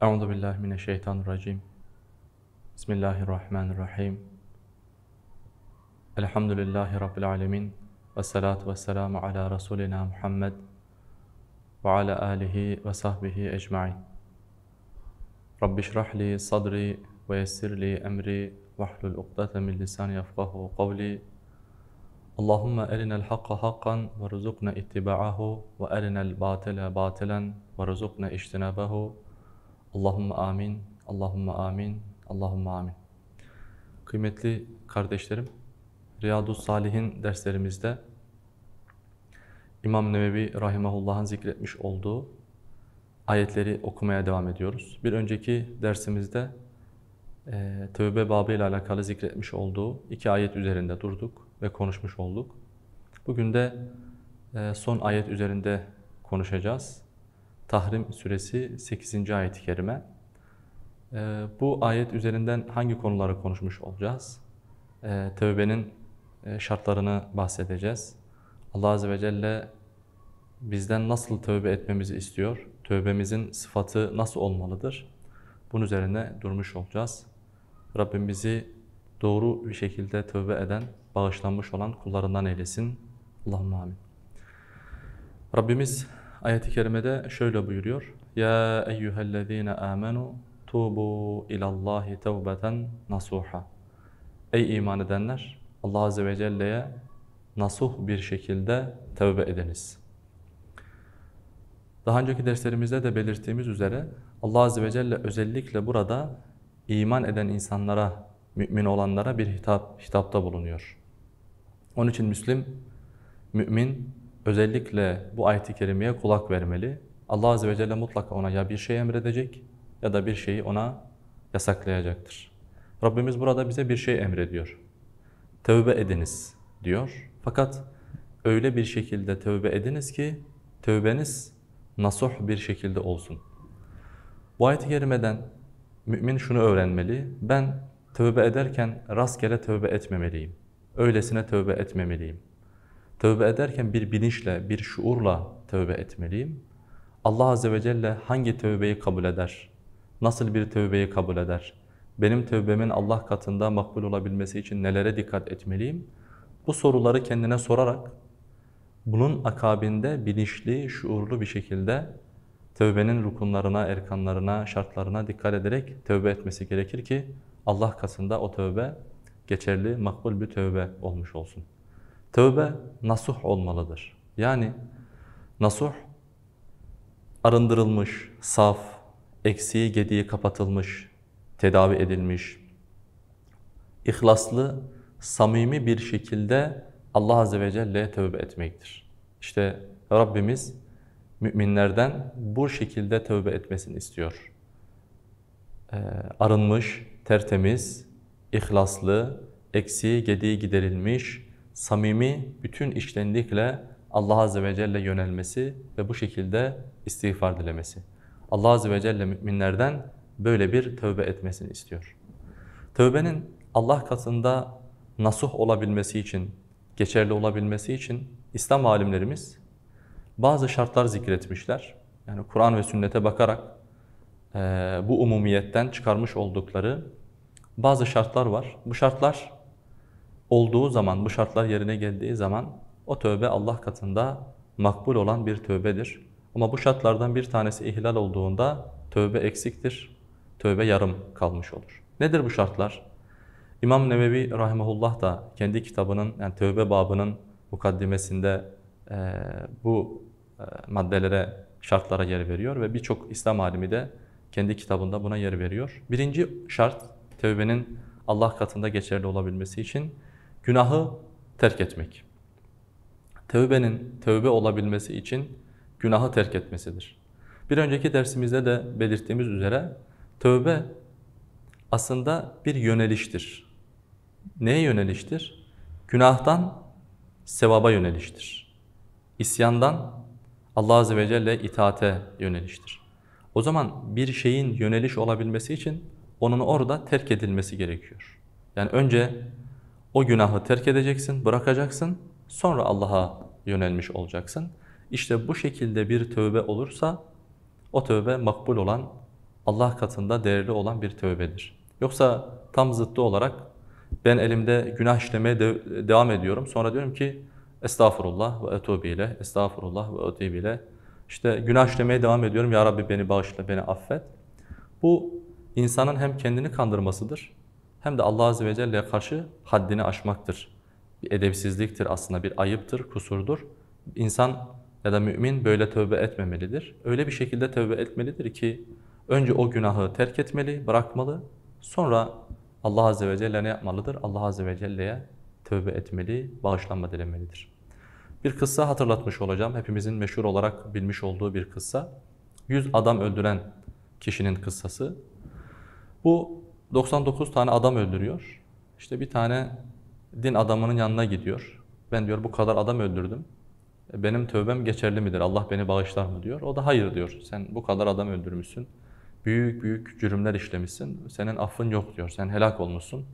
أعوذ بالله من الشيطان الرجيم بسم الله الرحمن الرحيم الحمد لله رب العالمين والصلاة والسلام على رسولنا محمد وعلى آله وصحبه أجمعين رب اشرح لي صدري ويسر لي أمري واحلل عقدة من لساني يفقه قولي اللهم أرنا الحق حقا وارزقنا اتباعه وأرنا الباطل باطلا وارزقنا اجتنابه Allahümme amin, Allahümme amin, Allahümme amin. Kıymetli kardeşlerim, Riyadu Salihin derslerimizde İmam Nevevi Rahimahullah'ın zikretmiş olduğu ayetleri okumaya devam ediyoruz. Bir önceki dersimizde e, tövbe babı ile alakalı zikretmiş olduğu iki ayet üzerinde durduk ve konuşmuş olduk. Bugün de e, son ayet üzerinde konuşacağız. Tahrim suresi 8. ayet-i kerime. E, bu ayet üzerinden hangi konuları konuşmuş olacağız? Ee, e, tövbenin şartlarını bahsedeceğiz. Allah Azze ve Celle bizden nasıl tövbe etmemizi istiyor? Tövbemizin sıfatı nasıl olmalıdır? Bunun üzerine durmuş olacağız. Rabbim bizi doğru bir şekilde tövbe eden, bağışlanmış olan kullarından eylesin. Allah'ım amin. Rabbimiz Ayet-i kerimede şöyle buyuruyor. Ya eyyühellezine amenu tubu ilallahi tevbeten nasuha. Ey iman edenler Allah Azze ve Celle'ye nasuh bir şekilde tevbe ediniz. Daha önceki derslerimizde de belirttiğimiz üzere Allah Azze ve Celle özellikle burada iman eden insanlara, mümin olanlara bir hitap, hitapta bulunuyor. Onun için Müslim, mümin özellikle bu ayet-i kerimeye kulak vermeli. Allah Azze ve Celle mutlaka ona ya bir şey emredecek ya da bir şeyi ona yasaklayacaktır. Rabbimiz burada bize bir şey emrediyor. Tevbe ediniz diyor. Fakat öyle bir şekilde tevbe ediniz ki tövbeniz nasuh bir şekilde olsun. Bu ayet-i kerimeden mümin şunu öğrenmeli. Ben tövbe ederken rastgele tövbe etmemeliyim. Öylesine tövbe etmemeliyim. Tövbe ederken bir bilinçle, bir şuurla tövbe etmeliyim. Allah Azze ve Celle hangi tövbeyi kabul eder? Nasıl bir tövbeyi kabul eder? Benim tövbemin Allah katında makbul olabilmesi için nelere dikkat etmeliyim? Bu soruları kendine sorarak bunun akabinde bilinçli, şuurlu bir şekilde tövbenin rukunlarına, erkanlarına, şartlarına dikkat ederek tövbe etmesi gerekir ki Allah katında o tövbe geçerli, makbul bir tövbe olmuş olsun. Tövbe nasuh olmalıdır. Yani nasuh arındırılmış, saf, eksiği gediği kapatılmış, tedavi edilmiş, ihlaslı, samimi bir şekilde Allah Azze ve Celle'ye tövbe etmektir. İşte Rabbimiz müminlerden bu şekilde tövbe etmesini istiyor. Ee, arınmış, tertemiz, ihlaslı, eksiği, gediği giderilmiş, samimi bütün işlendikle Allah Azze ve Celle yönelmesi ve bu şekilde istiğfar dilemesi. Allah Azze ve Celle müminlerden böyle bir tövbe etmesini istiyor. Tövbenin Allah katında nasuh olabilmesi için, geçerli olabilmesi için İslam alimlerimiz bazı şartlar zikretmişler. Yani Kur'an ve sünnete bakarak e, bu umumiyetten çıkarmış oldukları bazı şartlar var. Bu şartlar olduğu zaman, bu şartlar yerine geldiği zaman o tövbe Allah katında makbul olan bir tövbedir. Ama bu şartlardan bir tanesi ihlal olduğunda tövbe eksiktir, tövbe yarım kalmış olur. Nedir bu şartlar? İmam Nevevi rahimahullah da kendi kitabının yani tövbe babının mukaddimesinde e, bu e, maddelere, şartlara yer veriyor ve birçok İslam alimi de kendi kitabında buna yer veriyor. Birinci şart tövbenin Allah katında geçerli olabilmesi için Günahı terk etmek. Tevbenin tevbe olabilmesi için günahı terk etmesidir. Bir önceki dersimizde de belirttiğimiz üzere tövbe aslında bir yöneliştir. Neye yöneliştir? Günahtan sevaba yöneliştir. İsyandan Allah Azze ve Celle itaate yöneliştir. O zaman bir şeyin yöneliş olabilmesi için onun orada terk edilmesi gerekiyor. Yani önce o günahı terk edeceksin, bırakacaksın. Sonra Allah'a yönelmiş olacaksın. İşte bu şekilde bir tövbe olursa o tövbe makbul olan, Allah katında değerli olan bir tövbedir. Yoksa tam zıttı olarak ben elimde günah işlemeye de devam ediyorum. Sonra diyorum ki estağfurullah ve etubile, estağfurullah ve etubile. İşte günah işlemeye devam ediyorum. Ya Rabbi beni bağışla, beni affet. Bu insanın hem kendini kandırmasıdır hem de Allah Azze ve Celle'ye karşı haddini aşmaktır. Bir edepsizliktir aslında, bir ayıptır, kusurdur. İnsan ya da mümin böyle tövbe etmemelidir. Öyle bir şekilde tövbe etmelidir ki önce o günahı terk etmeli, bırakmalı. Sonra Allah Azze ve Celle ne yapmalıdır? Allah Azze ve Celle'ye tövbe etmeli, bağışlanma dilemelidir. Bir kıssa hatırlatmış olacağım. Hepimizin meşhur olarak bilmiş olduğu bir kıssa. Yüz adam öldüren kişinin kıssası. Bu 99 tane adam öldürüyor. İşte bir tane din adamının yanına gidiyor. Ben diyor bu kadar adam öldürdüm. E, benim tövbem geçerli midir? Allah beni bağışlar mı diyor. O da hayır diyor. Sen bu kadar adam öldürmüşsün. Büyük büyük cürümler işlemişsin. Senin affın yok diyor. Sen helak olmuşsun.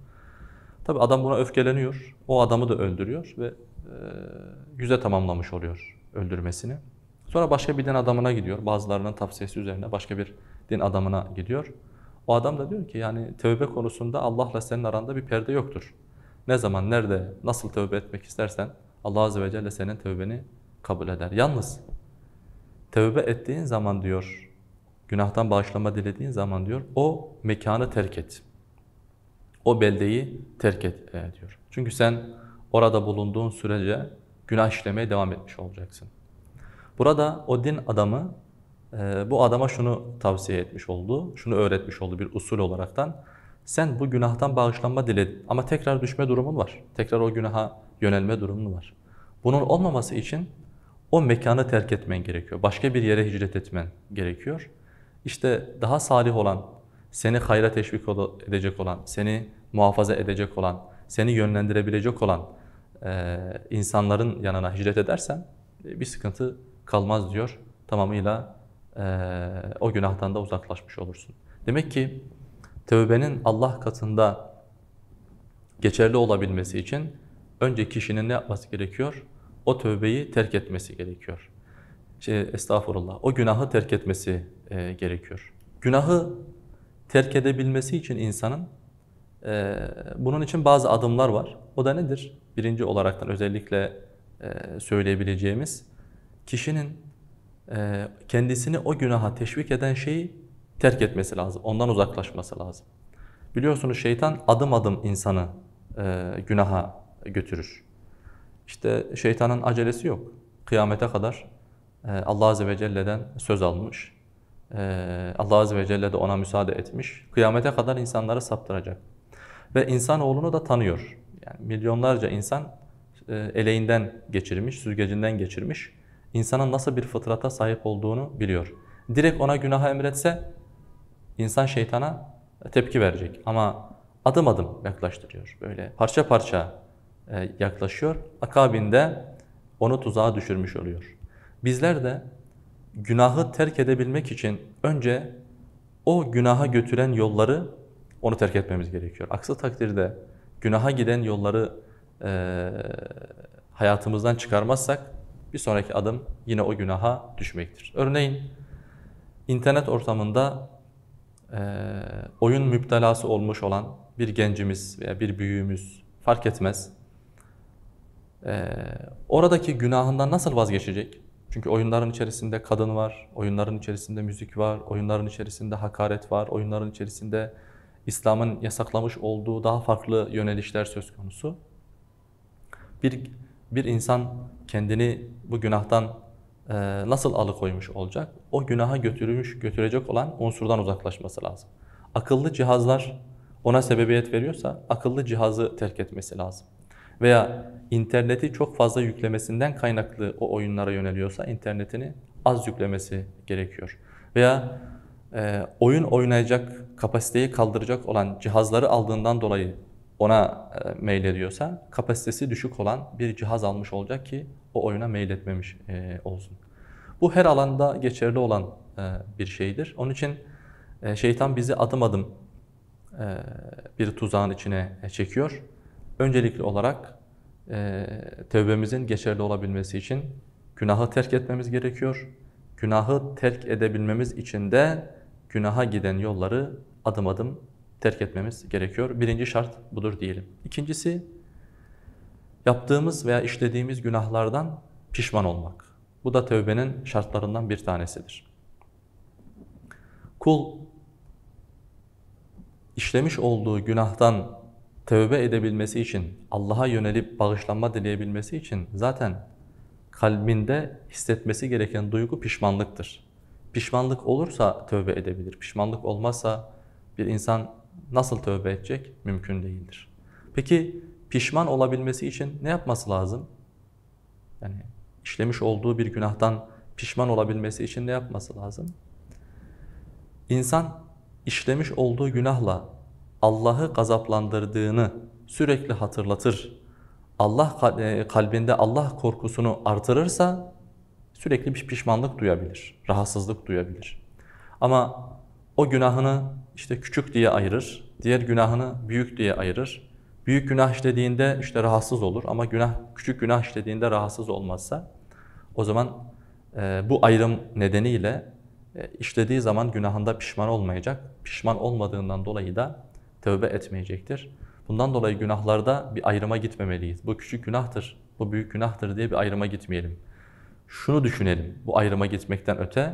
Tabi adam buna öfkeleniyor. O adamı da öldürüyor ve e, yüze tamamlamış oluyor öldürmesini. Sonra başka bir din adamına gidiyor. Bazılarının tavsiyesi üzerine başka bir din adamına gidiyor. O adam da diyor ki yani tövbe konusunda Allah'la senin aranda bir perde yoktur. Ne zaman, nerede, nasıl tövbe etmek istersen Allah Azze ve Celle senin tövbeni kabul eder. Yalnız tövbe ettiğin zaman diyor, günahtan bağışlama dilediğin zaman diyor, o mekanı terk et. O beldeyi terk et e, diyor. Çünkü sen orada bulunduğun sürece günah işlemeye devam etmiş olacaksın. Burada o din adamı ee, bu adama şunu tavsiye etmiş oldu, şunu öğretmiş oldu bir usul olaraktan. Sen bu günahtan bağışlanma diledin ama tekrar düşme durumun var. Tekrar o günaha yönelme durumun var. Bunun olmaması için o mekanı terk etmen gerekiyor. Başka bir yere hicret etmen gerekiyor. İşte daha salih olan, seni hayra teşvik edecek olan, seni muhafaza edecek olan, seni yönlendirebilecek olan e, insanların yanına hicret edersen e, bir sıkıntı kalmaz diyor. Tamamıyla ee, o günahtan da uzaklaşmış olursun. Demek ki tövbenin Allah katında geçerli olabilmesi için önce kişinin ne yapması gerekiyor? O tövbeyi terk etmesi gerekiyor. Şey, estağfurullah, o günahı terk etmesi e, gerekiyor. Günahı terk edebilmesi için insanın e, bunun için bazı adımlar var. O da nedir? Birinci olaraktan özellikle e, söyleyebileceğimiz kişinin ee, kendisini o günaha teşvik eden şeyi terk etmesi lazım. Ondan uzaklaşması lazım. Biliyorsunuz şeytan adım adım insanı e, günaha götürür. İşte şeytanın acelesi yok. Kıyamete kadar e, Allah Azze ve Celle'den söz almış. E, Allah Azze ve Celle de ona müsaade etmiş. Kıyamete kadar insanları saptıracak. Ve insanoğlunu da tanıyor. Yani milyonlarca insan eleğinden geçirmiş, süzgecinden geçirmiş insanın nasıl bir fıtrata sahip olduğunu biliyor. Direkt ona günaha emretse insan şeytana tepki verecek ama adım adım yaklaştırıyor. Böyle parça parça e, yaklaşıyor. Akabinde onu tuzağa düşürmüş oluyor. Bizler de günahı terk edebilmek için önce o günaha götüren yolları onu terk etmemiz gerekiyor. Aksi takdirde günaha giden yolları e, hayatımızdan çıkarmazsak bir sonraki adım yine o günaha düşmektir. Örneğin internet ortamında e, oyun müptelası olmuş olan bir gencimiz veya bir büyüğümüz fark etmez. E, oradaki günahından nasıl vazgeçecek? Çünkü oyunların içerisinde kadın var, oyunların içerisinde müzik var, oyunların içerisinde hakaret var, oyunların içerisinde İslam'ın yasaklamış olduğu daha farklı yönelişler söz konusu. Bir bir insan kendini bu günahtan e, nasıl alıkoymuş olacak? O günaha götürmüş, götürecek olan unsurdan uzaklaşması lazım. Akıllı cihazlar ona sebebiyet veriyorsa akıllı cihazı terk etmesi lazım. Veya interneti çok fazla yüklemesinden kaynaklı o oyunlara yöneliyorsa internetini az yüklemesi gerekiyor. Veya e, oyun oynayacak kapasiteyi kaldıracak olan cihazları aldığından dolayı ona e, meylediyorsa kapasitesi düşük olan bir cihaz almış olacak ki o oyuna meyletmemiş e, olsun. Bu her alanda geçerli olan e, bir şeydir. Onun için şeytan bizi adım adım bir tuzağın içine çekiyor. Öncelikli olarak tövbemizin geçerli olabilmesi için günahı terk etmemiz gerekiyor. Günahı terk edebilmemiz için de günaha giden yolları adım adım terk etmemiz gerekiyor. Birinci şart budur diyelim. İkincisi, yaptığımız veya işlediğimiz günahlardan pişman olmak. Bu da tövbenin şartlarından bir tanesidir. Kul işlemiş olduğu günahtan tövbe edebilmesi için, Allah'a yönelip bağışlanma dileyebilmesi için zaten kalbinde hissetmesi gereken duygu pişmanlıktır. Pişmanlık olursa tövbe edebilir. Pişmanlık olmazsa bir insan nasıl tövbe edecek? Mümkün değildir. Peki pişman olabilmesi için ne yapması lazım? Yani işlemiş olduğu bir günahtan pişman olabilmesi için ne yapması lazım? İnsan işlemiş olduğu günahla Allah'ı gazaplandırdığını sürekli hatırlatır. Allah e, kalbinde Allah korkusunu artırırsa sürekli bir pişmanlık duyabilir, rahatsızlık duyabilir. Ama o günahını işte küçük diye ayırır, diğer günahını büyük diye ayırır. Büyük günah işlediğinde işte rahatsız olur ama günah küçük günah işlediğinde rahatsız olmazsa o zaman e, bu ayrım nedeniyle e, işlediği zaman günahında pişman olmayacak. Pişman olmadığından dolayı da tövbe etmeyecektir. Bundan dolayı günahlarda bir ayrıma gitmemeliyiz. Bu küçük günahtır, bu büyük günahtır diye bir ayrıma gitmeyelim. Şunu düşünelim bu ayrıma gitmekten öte,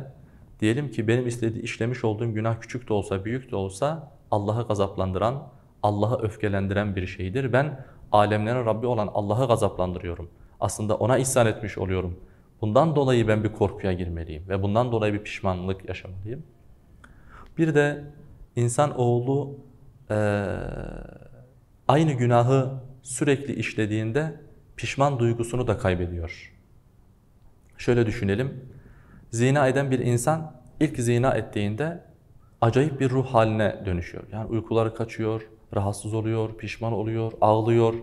Diyelim ki benim istediği, işlemiş olduğum günah küçük de olsa, büyük de olsa Allah'ı gazaplandıran, Allah'ı öfkelendiren bir şeydir. Ben alemlerin Rabbi olan Allah'ı gazaplandırıyorum. Aslında ona ihsan etmiş oluyorum. Bundan dolayı ben bir korkuya girmeliyim ve bundan dolayı bir pişmanlık yaşamalıyım. Bir de insan oğlu e, aynı günahı sürekli işlediğinde pişman duygusunu da kaybediyor. Şöyle düşünelim, Zina eden bir insan ilk zina ettiğinde acayip bir ruh haline dönüşüyor. Yani uykuları kaçıyor, rahatsız oluyor, pişman oluyor, ağlıyor.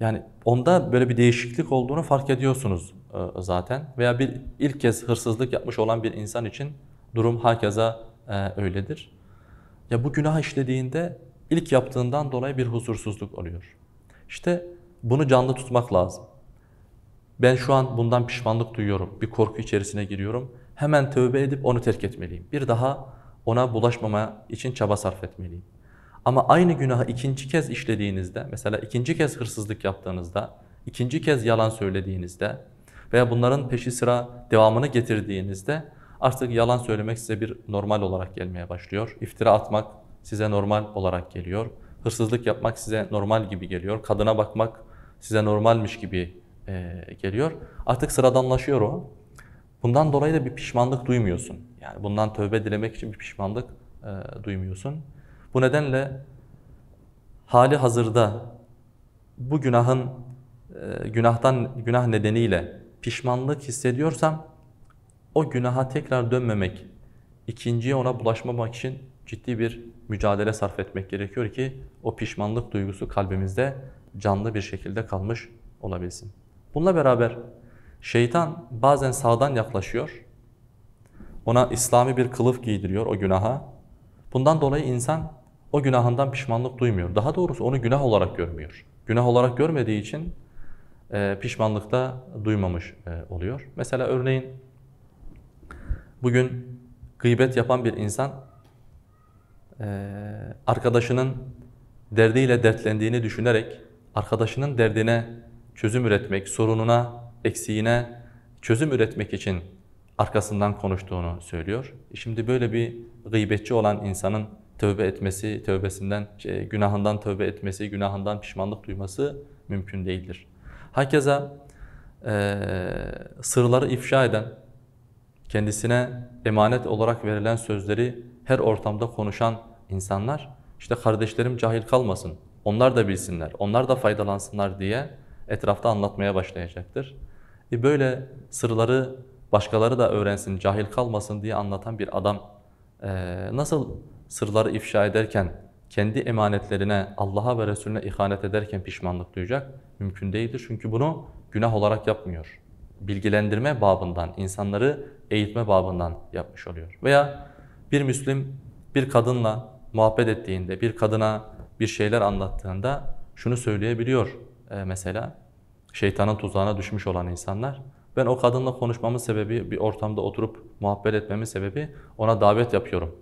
Yani onda böyle bir değişiklik olduğunu fark ediyorsunuz e, zaten. Veya bir ilk kez hırsızlık yapmış olan bir insan için durum hakeza e, öyledir. Ya bu günah işlediğinde ilk yaptığından dolayı bir huzursuzluk oluyor. İşte bunu canlı tutmak lazım. Ben şu an bundan pişmanlık duyuyorum. Bir korku içerisine giriyorum. Hemen tövbe edip onu terk etmeliyim. Bir daha ona bulaşmama için çaba sarf etmeliyim. Ama aynı günahı ikinci kez işlediğinizde, mesela ikinci kez hırsızlık yaptığınızda, ikinci kez yalan söylediğinizde veya bunların peşi sıra devamını getirdiğinizde artık yalan söylemek size bir normal olarak gelmeye başlıyor. İftira atmak size normal olarak geliyor. Hırsızlık yapmak size normal gibi geliyor. Kadına bakmak size normalmiş gibi e, geliyor. Artık sıradanlaşıyor o. Bundan dolayı da bir pişmanlık duymuyorsun. Yani bundan tövbe dilemek için bir pişmanlık e, duymuyorsun. Bu nedenle hali hazırda bu günahın e, günahtan günah nedeniyle pişmanlık hissediyorsam o günaha tekrar dönmemek, ikinciye ona bulaşmamak için ciddi bir mücadele sarf etmek gerekiyor ki o pişmanlık duygusu kalbimizde canlı bir şekilde kalmış olabilsin. Bununla beraber şeytan bazen sağdan yaklaşıyor. Ona İslami bir kılıf giydiriyor o günaha. Bundan dolayı insan o günahından pişmanlık duymuyor. Daha doğrusu onu günah olarak görmüyor. Günah olarak görmediği için e, pişmanlıkta duymamış e, oluyor. Mesela örneğin bugün gıybet yapan bir insan e, arkadaşının derdiyle dertlendiğini düşünerek arkadaşının derdine çözüm üretmek, sorununa, eksiğine çözüm üretmek için arkasından konuştuğunu söylüyor. E şimdi böyle bir gıybetçi olan insanın tövbe etmesi, tövbesinden, şey, günahından tövbe etmesi, günahından pişmanlık duyması mümkün değildir. Hakeza e, sırları ifşa eden, kendisine emanet olarak verilen sözleri her ortamda konuşan insanlar, işte kardeşlerim cahil kalmasın, onlar da bilsinler, onlar da faydalansınlar diye etrafta anlatmaya başlayacaktır. E böyle sırları başkaları da öğrensin, cahil kalmasın diye anlatan bir adam e, nasıl sırları ifşa ederken, kendi emanetlerine, Allah'a ve Resulüne ihanet ederken pişmanlık duyacak? Mümkün değildir çünkü bunu günah olarak yapmıyor. Bilgilendirme babından, insanları eğitme babından yapmış oluyor. Veya bir Müslim bir kadınla muhabbet ettiğinde, bir kadına bir şeyler anlattığında şunu söyleyebiliyor e, mesela şeytanın tuzağına düşmüş olan insanlar. Ben o kadınla konuşmamın sebebi, bir ortamda oturup muhabbet etmemin sebebi ona davet yapıyorum.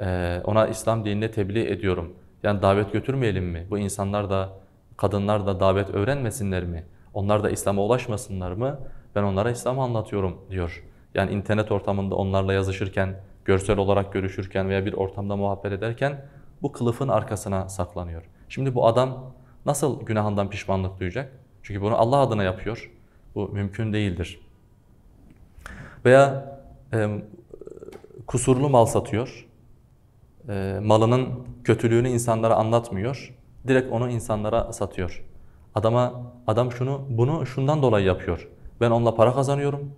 E, ona İslam dinine tebliğ ediyorum. Yani davet götürmeyelim mi? Bu insanlar da, kadınlar da davet öğrenmesinler mi? Onlar da İslam'a ulaşmasınlar mı? Ben onlara İslam'ı anlatıyorum diyor. Yani internet ortamında onlarla yazışırken, görsel olarak görüşürken veya bir ortamda muhabbet ederken bu kılıfın arkasına saklanıyor. Şimdi bu adam nasıl günahından pişmanlık duyacak? Çünkü bunu Allah adına yapıyor. Bu mümkün değildir. Veya e, kusurlu mal satıyor. E, malının kötülüğünü insanlara anlatmıyor. Direkt onu insanlara satıyor. Adama adam şunu bunu şundan dolayı yapıyor. Ben onunla para kazanıyorum.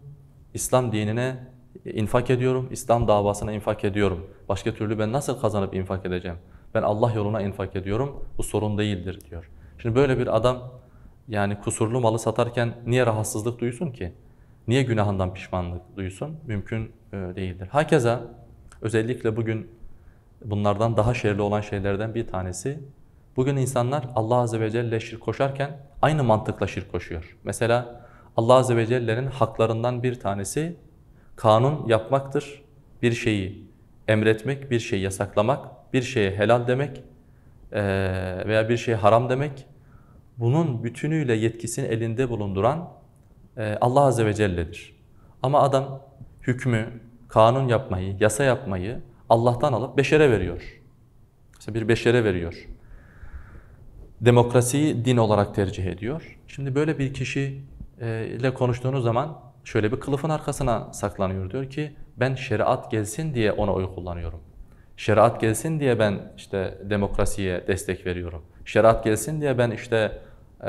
İslam dinine infak ediyorum. İslam davasına infak ediyorum. Başka türlü ben nasıl kazanıp infak edeceğim? Ben Allah yoluna infak ediyorum. Bu sorun değildir diyor. Şimdi böyle bir adam yani kusurlu malı satarken niye rahatsızlık duysun ki? Niye günahından pişmanlık duysun? Mümkün e, değildir. Hakeza özellikle bugün bunlardan daha şerli olan şeylerden bir tanesi bugün insanlar Allah Azze ve Celle şirk koşarken aynı mantıkla şirk koşuyor. Mesela Allah Azze ve Celle'nin haklarından bir tanesi kanun yapmaktır. Bir şeyi emretmek, bir şeyi yasaklamak, bir şeye helal demek, ee, veya bir şey haram demek, bunun bütünüyle yetkisini elinde bulunduran e, Allah Azze ve Celle'dir. Ama adam hükmü, kanun yapmayı, yasa yapmayı Allah'tan alıp beşere veriyor. Mesela bir beşere veriyor. Demokrasiyi din olarak tercih ediyor. Şimdi böyle bir kişi e, ile konuştuğunuz zaman şöyle bir kılıfın arkasına saklanıyor. Diyor ki ben şeriat gelsin diye ona oy kullanıyorum. Şeriat gelsin diye ben işte demokrasiye destek veriyorum. Şeriat gelsin diye ben işte e,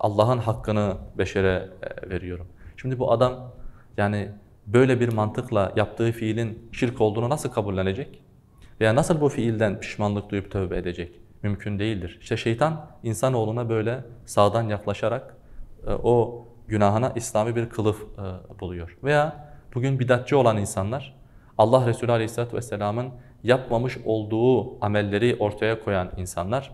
Allah'ın hakkını beşere e, veriyorum. Şimdi bu adam yani böyle bir mantıkla yaptığı fiilin şirk olduğunu nasıl kabullenecek? Veya nasıl bu fiilden pişmanlık duyup tövbe edecek? Mümkün değildir. İşte şeytan insanoğluna böyle sağdan yaklaşarak e, o günahına İslami bir kılıf buluyor. Veya bugün bidatçı olan insanlar Allah Resulü Aleyhisselatü Vesselam'ın yapmamış olduğu amelleri ortaya koyan insanlar,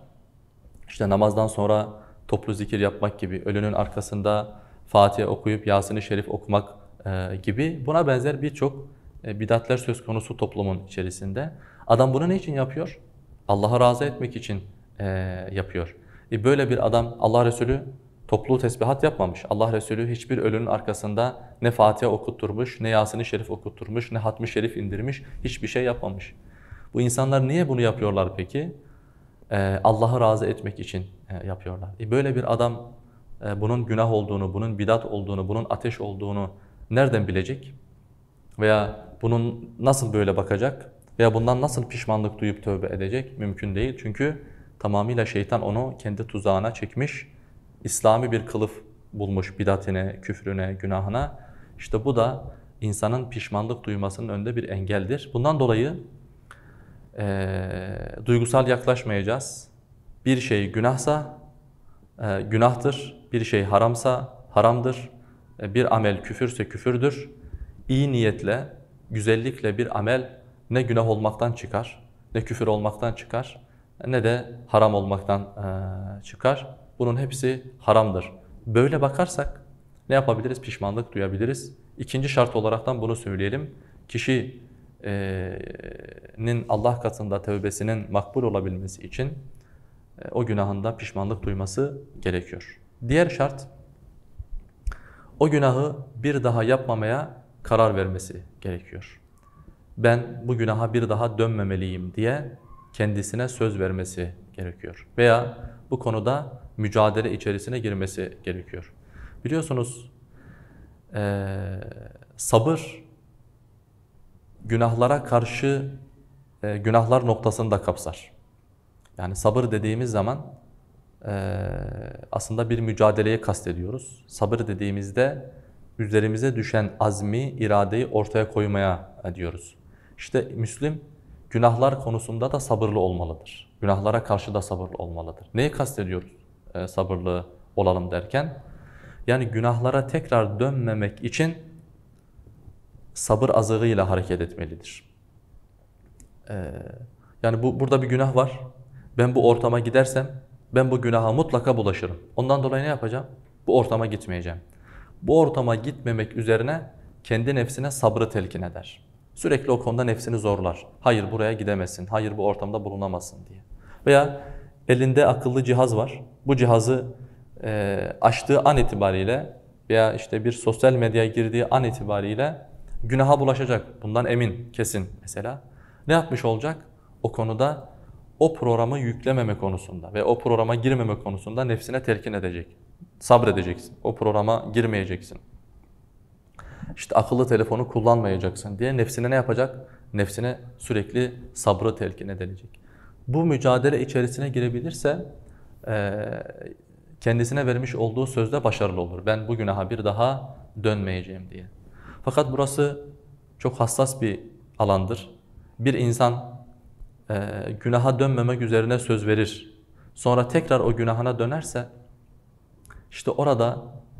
işte namazdan sonra toplu zikir yapmak gibi, ölünün arkasında Fatiha okuyup Yasin-i Şerif okumak e, gibi buna benzer birçok e, bidatler söz konusu toplumun içerisinde. Adam bunu ne için yapıyor? Allah'a razı etmek için e, yapıyor. E, böyle bir adam Allah Resulü toplu tesbihat yapmamış. Allah Resulü hiçbir ölünün arkasında ne Fatiha okutturmuş, ne Yasin-i Şerif okutturmuş, ne Hatmi Şerif indirmiş, hiçbir şey yapmamış. Bu insanlar niye bunu yapıyorlar peki? Ee, Allah'ı razı etmek için e, yapıyorlar. E, böyle bir adam e, bunun günah olduğunu, bunun bidat olduğunu, bunun ateş olduğunu nereden bilecek? Veya bunun nasıl böyle bakacak? Veya bundan nasıl pişmanlık duyup tövbe edecek? Mümkün değil. Çünkü tamamıyla şeytan onu kendi tuzağına çekmiş. İslami bir kılıf bulmuş bidatine, küfrüne, günahına. İşte bu da insanın pişmanlık duymasının önünde bir engeldir. Bundan dolayı e, duygusal yaklaşmayacağız. Bir şey günahsa e, günahtır, bir şey haramsa haramdır, e, bir amel küfürse küfürdür. İyi niyetle, güzellikle bir amel ne günah olmaktan çıkar, ne küfür olmaktan çıkar, ne de haram olmaktan e, çıkar. Bunun hepsi haramdır. Böyle bakarsak ne yapabiliriz? Pişmanlık duyabiliriz. İkinci şart olaraktan bunu söyleyelim. Kişi nin Allah katında tevbesinin makbul olabilmesi için o günahında pişmanlık duyması gerekiyor. Diğer şart o günahı bir daha yapmamaya karar vermesi gerekiyor. Ben bu günaha bir daha dönmemeliyim diye kendisine söz vermesi gerekiyor. Veya bu konuda mücadele içerisine girmesi gerekiyor. Biliyorsunuz ee, sabır günahlara karşı e, günahlar noktasını da kapsar. Yani sabır dediğimiz zaman e, aslında bir mücadeleye kastediyoruz. Sabır dediğimizde üzerimize düşen azmi, iradeyi ortaya koymaya diyoruz. İşte Müslim günahlar konusunda da sabırlı olmalıdır. Günahlara karşı da sabırlı olmalıdır. Neyi kastediyoruz e, sabırlı olalım derken? Yani günahlara tekrar dönmemek için sabır azığıyla hareket etmelidir. Ee, yani bu burada bir günah var. Ben bu ortama gidersem ben bu günaha mutlaka bulaşırım. Ondan dolayı ne yapacağım? Bu ortama gitmeyeceğim. Bu ortama gitmemek üzerine kendi nefsine sabrı telkin eder. Sürekli o konuda nefsini zorlar. Hayır buraya gidemezsin. hayır bu ortamda bulunamazsın diye. Veya elinde akıllı cihaz var. Bu cihazı e, açtığı an itibariyle veya işte bir sosyal medyaya girdiği an itibariyle günaha bulaşacak. Bundan emin, kesin mesela. Ne yapmış olacak? O konuda o programı yüklememe konusunda ve o programa girmeme konusunda nefsine telkin edecek. Sabredeceksin. O programa girmeyeceksin. İşte akıllı telefonu kullanmayacaksın diye nefsine ne yapacak? Nefsine sürekli sabrı telkin edilecek. Bu mücadele içerisine girebilirse kendisine vermiş olduğu sözde başarılı olur. Ben bu günaha bir daha dönmeyeceğim diye. Fakat burası çok hassas bir alandır. Bir insan e, günaha dönmemek üzerine söz verir. Sonra tekrar o günahına dönerse işte orada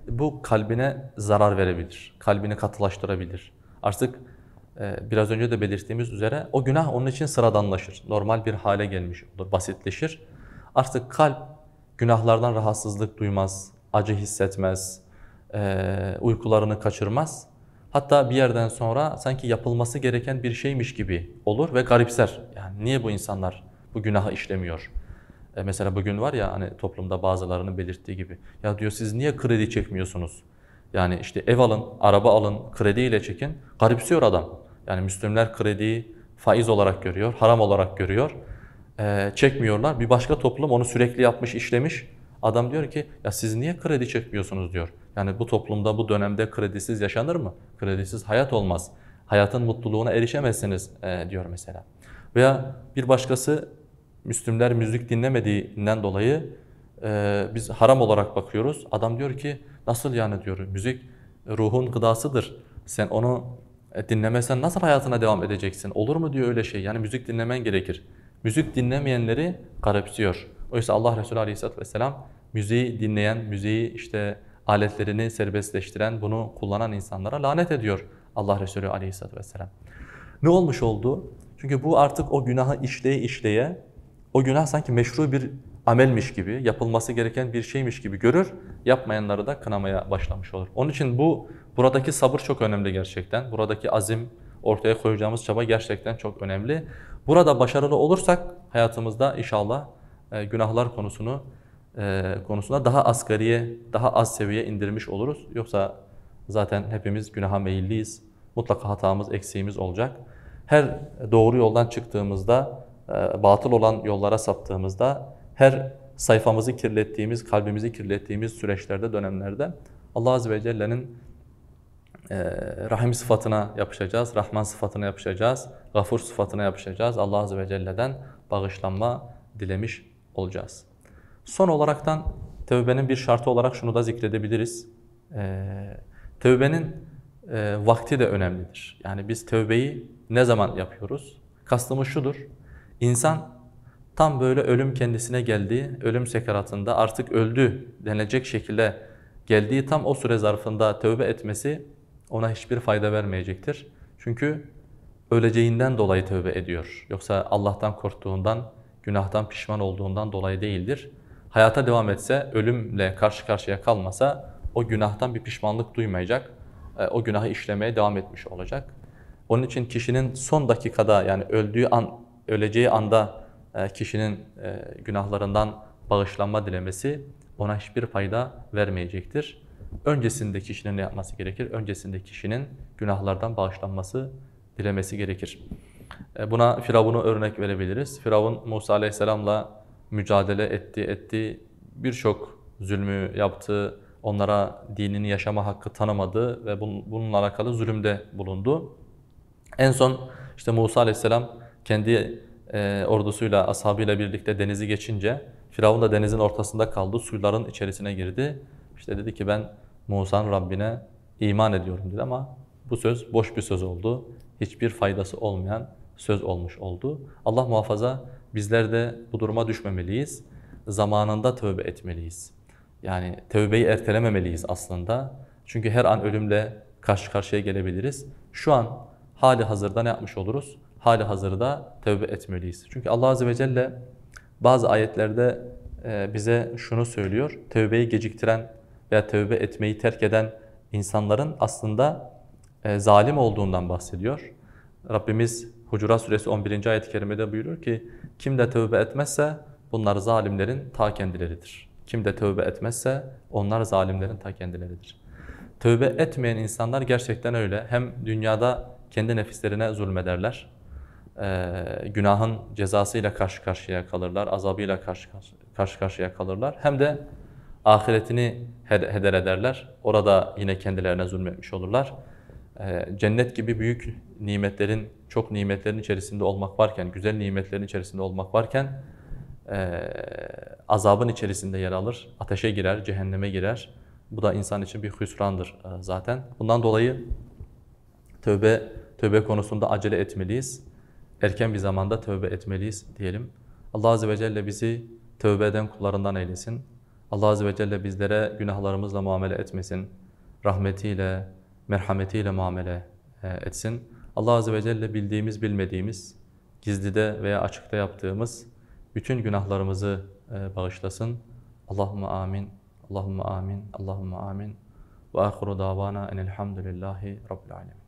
bu kalbine zarar verebilir. Kalbini katılaştırabilir. Artık e, biraz önce de belirttiğimiz üzere o günah onun için sıradanlaşır. Normal bir hale gelmiş olur, basitleşir. Artık kalp günahlardan rahatsızlık duymaz, acı hissetmez, e, uykularını kaçırmaz. Hatta bir yerden sonra sanki yapılması gereken bir şeymiş gibi olur ve garipser. Yani niye bu insanlar bu günahı işlemiyor? E mesela bugün var ya hani toplumda bazılarının belirttiği gibi. Ya diyor siz niye kredi çekmiyorsunuz? Yani işte ev alın, araba alın, krediyle çekin. Garipsiyor adam. Yani Müslümanlar krediyi faiz olarak görüyor, haram olarak görüyor. E, çekmiyorlar. Bir başka toplum onu sürekli yapmış, işlemiş. Adam diyor ki ya siz niye kredi çekmiyorsunuz diyor. Yani bu toplumda bu dönemde kredisiz yaşanır mı? Kredisiz hayat olmaz. Hayatın mutluluğuna erişemezsiniz e, diyor mesela. Veya bir başkası Müslümler müzik dinlemediğinden dolayı e, biz haram olarak bakıyoruz. Adam diyor ki nasıl yani diyor müzik ruhun gıdasıdır. Sen onu e, dinlemesen nasıl hayatına devam edeceksin? Olur mu diyor öyle şey. Yani müzik dinlemen gerekir. Müzik dinlemeyenleri garipsiyor. Oysa Allah Resulü Aleyhisselatü Vesselam müziği dinleyen, müziği işte aletlerini serbestleştiren, bunu kullanan insanlara lanet ediyor Allah Resulü aleyhissalatü vesselam. Ne olmuş oldu? Çünkü bu artık o günahı işleye işleye, o günah sanki meşru bir amelmiş gibi, yapılması gereken bir şeymiş gibi görür, yapmayanları da kınamaya başlamış olur. Onun için bu buradaki sabır çok önemli gerçekten. Buradaki azim, ortaya koyacağımız çaba gerçekten çok önemli. Burada başarılı olursak hayatımızda inşallah e, günahlar konusunu e, konusunda daha asgariye, daha az seviye indirmiş oluruz. Yoksa zaten hepimiz günaha meyilliyiz. Mutlaka hatamız, eksiğimiz olacak. Her doğru yoldan çıktığımızda, e, batıl olan yollara saptığımızda, her sayfamızı kirlettiğimiz, kalbimizi kirlettiğimiz süreçlerde, dönemlerde Allah Azze ve Celle'nin e, rahim sıfatına yapışacağız, Rahman sıfatına yapışacağız, Gafur sıfatına yapışacağız. Allah Azze ve Celle'den bağışlanma dilemiş olacağız. Son olaraktan tövbenin bir şartı olarak şunu da zikredebiliriz. Ee, tövbenin e, vakti de önemlidir. Yani biz tövbeyi ne zaman yapıyoruz? Kastımız şudur. İnsan tam böyle ölüm kendisine geldiği, ölüm sekaratında artık öldü denecek şekilde geldiği tam o süre zarfında tövbe etmesi ona hiçbir fayda vermeyecektir. Çünkü öleceğinden dolayı tövbe ediyor. Yoksa Allah'tan korktuğundan, günahtan pişman olduğundan dolayı değildir hayata devam etse, ölümle karşı karşıya kalmasa o günahtan bir pişmanlık duymayacak. E, o günahı işlemeye devam etmiş olacak. Onun için kişinin son dakikada yani öldüğü an, öleceği anda e, kişinin e, günahlarından bağışlanma dilemesi ona hiçbir fayda vermeyecektir. Öncesinde kişinin ne yapması gerekir? Öncesinde kişinin günahlardan bağışlanması dilemesi gerekir. Buna Firavun'u örnek verebiliriz. Firavun Musa Aleyhisselam'la mücadele etti, etti. Birçok zulmü yaptı, onlara dinini yaşama hakkı tanımadı ve bun, bununla alakalı zulümde bulundu. En son işte Musa aleyhisselam kendi e, ordusuyla, ashabıyla birlikte denizi geçince Firavun da denizin ortasında kaldı, suyların içerisine girdi. İşte dedi ki ben Musa'nın Rabbine iman ediyorum dedi ama bu söz boş bir söz oldu. Hiçbir faydası olmayan söz olmuş oldu. Allah muhafaza Bizler de bu duruma düşmemeliyiz. Zamanında tövbe etmeliyiz. Yani tövbeyi ertelememeliyiz aslında. Çünkü her an ölümle karşı karşıya gelebiliriz. Şu an hali hazırda ne yapmış oluruz? Hali hazırda tövbe etmeliyiz. Çünkü Allah Azze ve Celle bazı ayetlerde e, bize şunu söylüyor. Tövbeyi geciktiren veya tövbe etmeyi terk eden insanların aslında e, zalim olduğundan bahsediyor. Rabbimiz Hucurat Suresi 11. ayet-i kerimede buyuruyor ki kim de tövbe etmezse bunlar zalimlerin ta kendileridir. Kim de tövbe etmezse onlar zalimlerin ta kendileridir. Tövbe etmeyen insanlar gerçekten öyle. Hem dünyada kendi nefislerine zulmederler. Ee, günahın cezasıyla karşı karşıya kalırlar, azabıyla karşı, karşı karşıya kalırlar. Hem de ahiretini heder ederler. Orada yine kendilerine zulmetmiş olurlar. Ee, cennet gibi büyük nimetlerin çok nimetlerin içerisinde olmak varken, güzel nimetlerin içerisinde olmak varken e, azabın içerisinde yer alır. Ateşe girer, cehenneme girer. Bu da insan için bir hüsrandır e, zaten. Bundan dolayı tövbe tövbe konusunda acele etmeliyiz. Erken bir zamanda tövbe etmeliyiz diyelim. Allah Azze ve Celle bizi tövbe eden kullarından eylesin. Allah Azze ve Celle bizlere günahlarımızla muamele etmesin. Rahmetiyle, merhametiyle muamele etsin. Allah Azze ve Celle bildiğimiz, bilmediğimiz, gizlide veya açıkta yaptığımız bütün günahlarımızı e, bağışlasın. Allahümme amin, Allahümme amin, Allahümme amin. Ve ahiru davana enelhamdülillahi rabbil alemin.